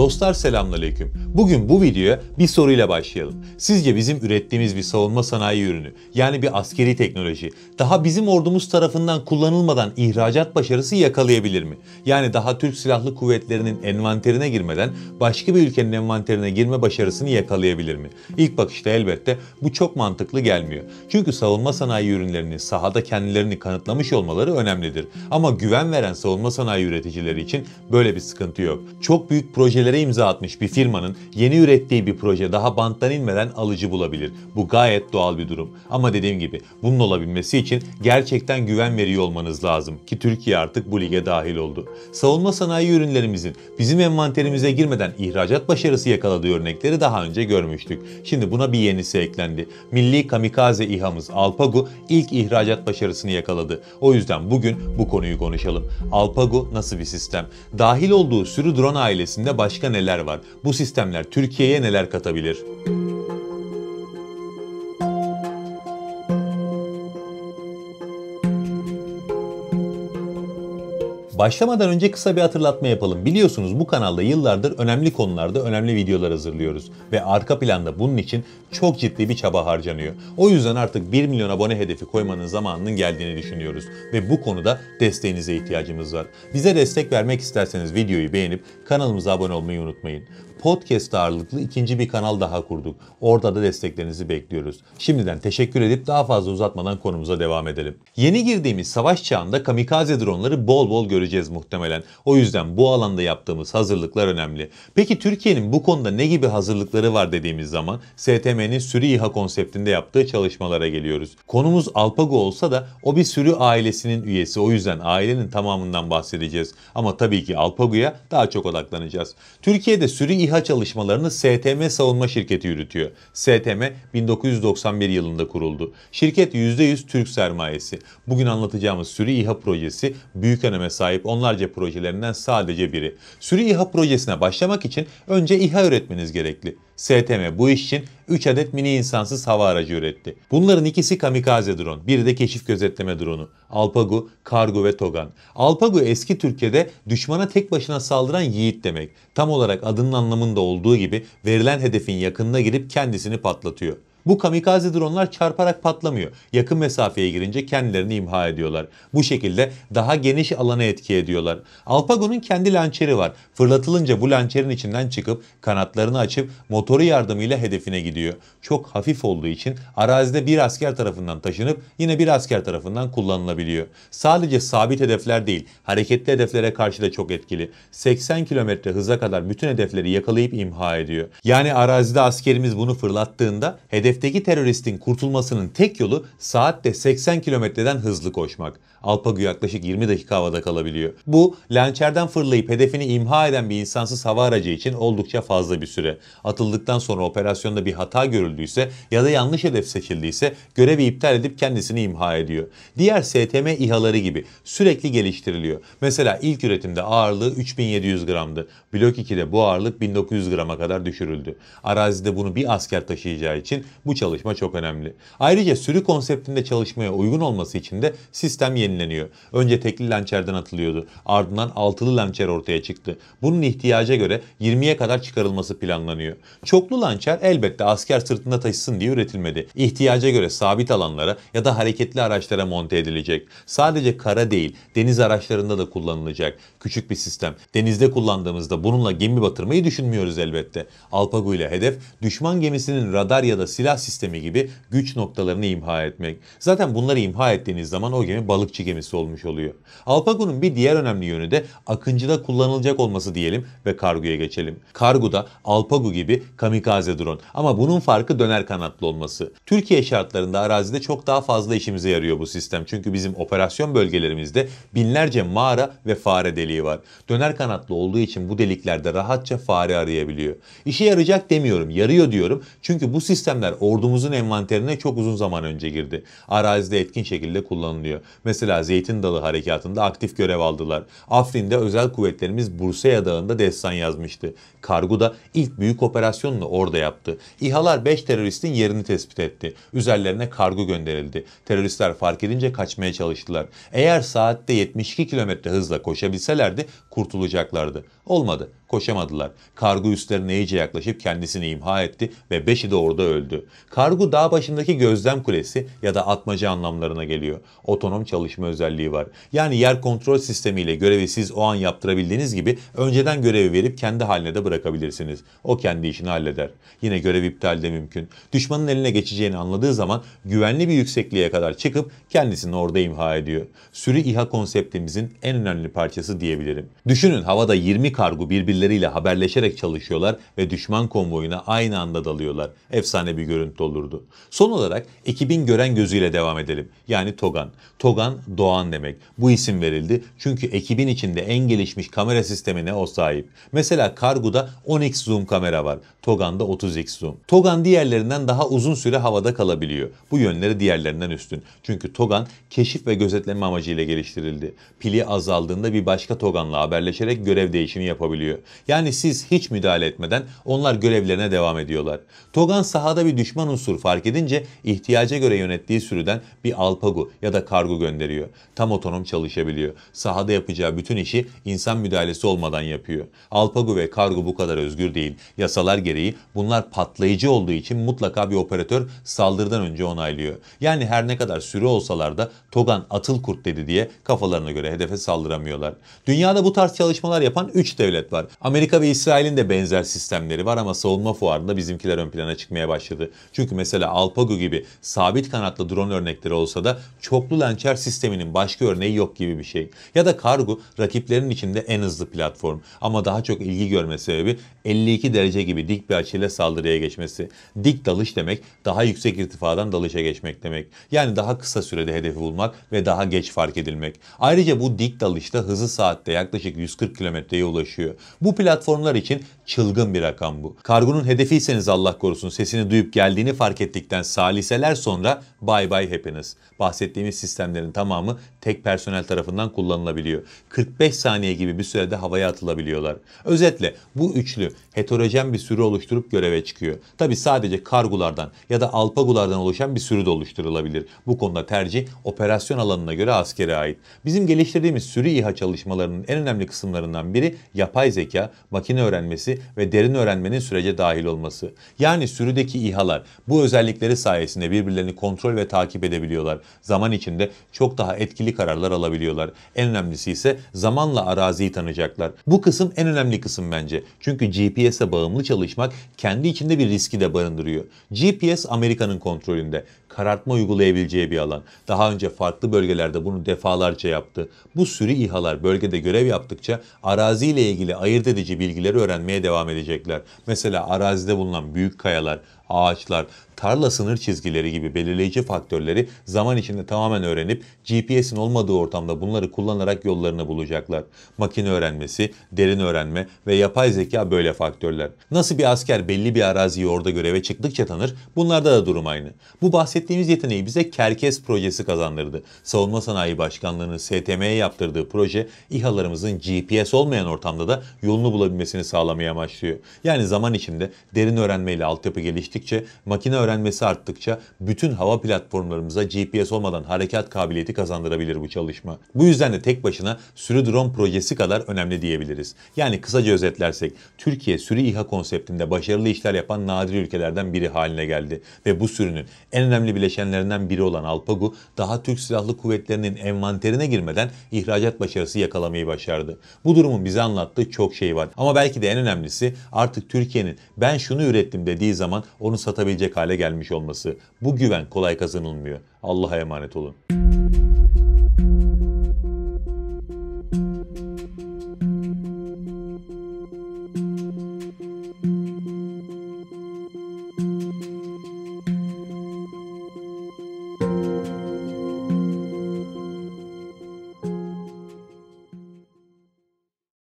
Dostlar selamünaleyküm. Bugün bu videoya bir soruyla başlayalım. Sizce bizim ürettiğimiz bir savunma sanayi ürünü yani bir askeri teknoloji daha bizim ordumuz tarafından kullanılmadan ihracat başarısı yakalayabilir mi? Yani daha Türk Silahlı Kuvvetleri'nin envanterine girmeden başka bir ülkenin envanterine girme başarısını yakalayabilir mi? İlk bakışta elbette bu çok mantıklı gelmiyor. Çünkü savunma sanayi ürünlerini sahada kendilerini kanıtlamış olmaları önemlidir. Ama güven veren savunma sanayi üreticileri için böyle bir sıkıntı yok. Çok büyük projeler projelere imza atmış bir firmanın yeni ürettiği bir proje daha banttan inmeden alıcı bulabilir. Bu gayet doğal bir durum. Ama dediğim gibi bunun olabilmesi için gerçekten güven veriyor olmanız lazım ki Türkiye artık bu lige dahil oldu. Savunma sanayi ürünlerimizin bizim envanterimize girmeden ihracat başarısı yakaladığı örnekleri daha önce görmüştük. Şimdi buna bir yenisi eklendi. Milli kamikaze İHA'mız Alpagu ilk ihracat başarısını yakaladı. O yüzden bugün bu konuyu konuşalım. Alpagu nasıl bir sistem? Dahil olduğu sürü drone ailesinde başka başka neler var? Bu sistemler Türkiye'ye neler katabilir? Başlamadan önce kısa bir hatırlatma yapalım. Biliyorsunuz bu kanalda yıllardır önemli konularda önemli videolar hazırlıyoruz ve arka planda bunun için çok ciddi bir çaba harcanıyor. O yüzden artık 1 milyon abone hedefi koymanın zamanının geldiğini düşünüyoruz ve bu konuda desteğinize ihtiyacımız var. Bize destek vermek isterseniz videoyu beğenip kanalımıza abone olmayı unutmayın. Podcast ağırlıklı ikinci bir kanal daha kurduk. Orada da desteklerinizi bekliyoruz. Şimdiden teşekkür edip daha fazla uzatmadan konumuza devam edelim. Yeni girdiğimiz savaş çağında kamikaze dronları bol bol göreceğiz göreceğiz muhtemelen. O yüzden bu alanda yaptığımız hazırlıklar önemli. Peki Türkiye'nin bu konuda ne gibi hazırlıkları var dediğimiz zaman STM'nin sürü İHA konseptinde yaptığı çalışmalara geliyoruz. Konumuz Alpago olsa da o bir sürü ailesinin üyesi. O yüzden ailenin tamamından bahsedeceğiz. Ama tabii ki Alpago'ya daha çok odaklanacağız. Türkiye'de sürü İHA çalışmalarını STM savunma şirketi yürütüyor. STM 1991 yılında kuruldu. Şirket %100 Türk sermayesi. Bugün anlatacağımız sürü İHA projesi büyük öneme sahip sahip onlarca projelerinden sadece biri. Sürü İHA projesine başlamak için önce İHA üretmeniz gerekli. STM bu iş için 3 adet mini insansız hava aracı üretti. Bunların ikisi kamikaze drone, biri de keşif gözetleme drone'u. Alpagu, Kargu ve Togan. Alpagu eski Türkiye'de düşmana tek başına saldıran yiğit demek. Tam olarak adının anlamında olduğu gibi verilen hedefin yakınına girip kendisini patlatıyor. Bu kamikaze dronlar çarparak patlamıyor. Yakın mesafeye girince kendilerini imha ediyorlar. Bu şekilde daha geniş alana etki ediyorlar. Alpago'nun kendi lançeri var. Fırlatılınca bu lançerin içinden çıkıp kanatlarını açıp motoru yardımıyla hedefine gidiyor. Çok hafif olduğu için arazide bir asker tarafından taşınıp yine bir asker tarafından kullanılabiliyor. Sadece sabit hedefler değil, hareketli hedeflere karşı da çok etkili. 80 km hıza kadar bütün hedefleri yakalayıp imha ediyor. Yani arazide askerimiz bunu fırlattığında hedef hedefteki teröristin kurtulmasının tek yolu saatte 80 kilometreden hızlı koşmak. Alpagu yaklaşık 20 dakika havada kalabiliyor. Bu, lançerden fırlayıp hedefini imha eden bir insansız hava aracı için oldukça fazla bir süre. Atıldıktan sonra operasyonda bir hata görüldüyse ya da yanlış hedef seçildiyse görevi iptal edip kendisini imha ediyor. Diğer STM İHA'ları gibi sürekli geliştiriliyor. Mesela ilk üretimde ağırlığı 3700 gramdı. Blok 2'de bu ağırlık 1900 grama kadar düşürüldü. Arazide bunu bir asker taşıyacağı için bu çalışma çok önemli. Ayrıca sürü konseptinde çalışmaya uygun olması için de sistem yenileniyor. Önce tekli lançerden atılıyordu. Ardından altılı lançer ortaya çıktı. Bunun ihtiyaca göre 20'ye kadar çıkarılması planlanıyor. Çoklu lançer elbette asker sırtında taşısın diye üretilmedi. İhtiyaca göre sabit alanlara ya da hareketli araçlara monte edilecek. Sadece kara değil, deniz araçlarında da kullanılacak. Küçük bir sistem. Denizde kullandığımızda bununla gemi batırmayı düşünmüyoruz elbette. Alpago ile hedef düşman gemisinin radar ya da silah silah sistemi gibi güç noktalarını imha etmek. Zaten bunları imha ettiğiniz zaman o gemi balıkçı gemisi olmuş oluyor. Alpago'nun bir diğer önemli yönü de Akıncı'da kullanılacak olması diyelim ve kargoya geçelim. Kargoda Alpago gibi kamikaze drone ama bunun farkı döner kanatlı olması. Türkiye şartlarında arazide çok daha fazla işimize yarıyor bu sistem. Çünkü bizim operasyon bölgelerimizde binlerce mağara ve fare deliği var. Döner kanatlı olduğu için bu deliklerde rahatça fare arayabiliyor. İşe yarayacak demiyorum, yarıyor diyorum. Çünkü bu sistemler ordumuzun envanterine çok uzun zaman önce girdi. Arazide etkin şekilde kullanılıyor. Mesela Zeytin Dalı Harekatı'nda aktif görev aldılar. Afrin'de özel kuvvetlerimiz Bursa'ya Dağı'nda destan yazmıştı. Kargo da ilk büyük operasyonunu orada yaptı. İHA'lar 5 teröristin yerini tespit etti. Üzerlerine kargo gönderildi. Teröristler fark edince kaçmaya çalıştılar. Eğer saatte 72 kilometre hızla koşabilselerdi kurtulacaklardı. Olmadı. Koşamadılar. Kargu üstlerine iyice yaklaşıp kendisini imha etti ve beşi de orada öldü. Kargu dağ başındaki gözlem kulesi ya da atmaca anlamlarına geliyor. Otonom çalışma özelliği var. Yani yer kontrol sistemiyle görevi siz o an yaptırabildiğiniz gibi önceden görevi verip kendi haline de bırakabilirsiniz. O kendi işini halleder. Yine görev iptal de mümkün. Düşmanın eline geçeceğini anladığı zaman güvenli bir yüksekliğe kadar çıkıp kendisini orada imha ediyor. Sürü İHA konseptimizin en önemli parçası diyebilirim. Düşünün havada 20 kargo birbirleriyle haberleşerek çalışıyorlar ve düşman konvoyuna aynı anda dalıyorlar. Efsane bir görüntü olurdu. Son olarak ekibin gören gözüyle devam edelim. Yani TOGAN. TOGAN Doğan demek. Bu isim verildi çünkü ekibin içinde en gelişmiş kamera sistemine o sahip. Mesela kargoda 10x zoom kamera var. TOGAN'da 30x zoom. TOGAN diğerlerinden daha uzun süre havada kalabiliyor. Bu yönleri diğerlerinden üstün. Çünkü TOGAN keşif ve gözetleme amacıyla geliştirildi. Pili azaldığında bir başka TOGAN'la haberleşerek görev değişimi yapabiliyor. Yani siz hiç müdahale etmeden onlar görevlerine devam ediyorlar. Togan sahada bir düşman unsur fark edince ihtiyaca göre yönettiği sürüden bir alpagu ya da kargo gönderiyor. Tam otonom çalışabiliyor. Sahada yapacağı bütün işi insan müdahalesi olmadan yapıyor. Alpagu ve kargo bu kadar özgür değil. Yasalar gereği bunlar patlayıcı olduğu için mutlaka bir operatör saldırıdan önce onaylıyor. Yani her ne kadar sürü olsalar da Togan atıl kurt dedi diye kafalarına göre hedefe saldıramıyorlar. Dünyada bu tarz çalışmalar yapan 3 devlet var. Amerika ve İsrail'in de benzer sistemleri var ama savunma fuarında bizimkiler ön plana çıkmaya başladı. Çünkü mesela Alpago gibi sabit kanatlı drone örnekleri olsa da çoklu lançer sisteminin başka örneği yok gibi bir şey. Ya da kargo rakiplerin içinde en hızlı platform ama daha çok ilgi görme sebebi 52 derece gibi dik bir açıyla saldırıya geçmesi. Dik dalış demek daha yüksek irtifadan dalışa geçmek demek. Yani daha kısa sürede hedefi bulmak ve daha geç fark edilmek. Ayrıca bu dik dalışta hızı saatte yaklaşık 140 kilometreye ulaşıyor ulaşıyor. Bu platformlar için çılgın bir rakam bu. Kargonun hedefiyseniz Allah korusun sesini duyup geldiğini fark ettikten saliseler sonra bye bye happiness. Bahsettiğimiz sistemlerin tamamı tek personel tarafından kullanılabiliyor. 45 saniye gibi bir sürede havaya atılabiliyorlar. Özetle bu üçlü heterojen bir sürü oluşturup göreve çıkıyor. Tabi sadece kargulardan ya da alpagulardan oluşan bir sürü de oluşturulabilir. Bu konuda tercih operasyon alanına göre askere ait. Bizim geliştirdiğimiz sürü İHA çalışmalarının en önemli kısımlarından biri yapay zeka, makine öğrenmesi ve derin öğrenmenin sürece dahil olması. Yani sürüdeki İHA'lar bu özellikleri sayesinde birbirlerini kontrol ve takip edebiliyorlar. Zaman içinde çok daha etkili kararlar alabiliyorlar. En önemlisi ise zamanla araziyi tanıyacaklar. Bu kısım en önemli kısım bence. Çünkü GPS'e bağımlı çalışmak kendi içinde bir riski de barındırıyor. GPS Amerika'nın kontrolünde karartma uygulayabileceği bir alan. Daha önce farklı bölgelerde bunu defalarca yaptı. Bu sürü İHA'lar bölgede görev yaptıkça araziyle ilgili ayırt edici bilgileri öğrenmeye devam edecekler. Mesela arazide bulunan büyük kayalar, ağaçlar, tarla sınır çizgileri gibi belirleyici faktörleri zaman içinde tamamen öğrenip GPS'in olmadığı ortamda bunları kullanarak yollarını bulacaklar. Makine öğrenmesi, derin öğrenme ve yapay zeka böyle faktörler. Nasıl bir asker belli bir araziyi orada göreve çıktıkça tanır, bunlarda da durum aynı. Bu bahsettiğimiz yeteneği bize Kerkes projesi kazandırdı. Savunma Sanayi Başkanlığı'nın STM'ye yaptırdığı proje İHA'larımızın GPS olmayan ortamda da yolunu bulabilmesini sağlamaya amaçlıyor. Yani zaman içinde derin öğrenmeyle altyapı geliştik geliştikçe, makine öğrenmesi arttıkça bütün hava platformlarımıza GPS olmadan harekat kabiliyeti kazandırabilir bu çalışma. Bu yüzden de tek başına sürü drone projesi kadar önemli diyebiliriz. Yani kısaca özetlersek Türkiye sürü İHA konseptinde başarılı işler yapan nadir ülkelerden biri haline geldi ve bu sürünün en önemli bileşenlerinden biri olan Alpagu daha Türk Silahlı Kuvvetleri'nin envanterine girmeden ihracat başarısı yakalamayı başardı. Bu durumun bize anlattığı çok şey var ama belki de en önemlisi artık Türkiye'nin ben şunu ürettim dediği zaman o onu satabilecek hale gelmiş olması. Bu güven kolay kazanılmıyor. Allah'a emanet olun.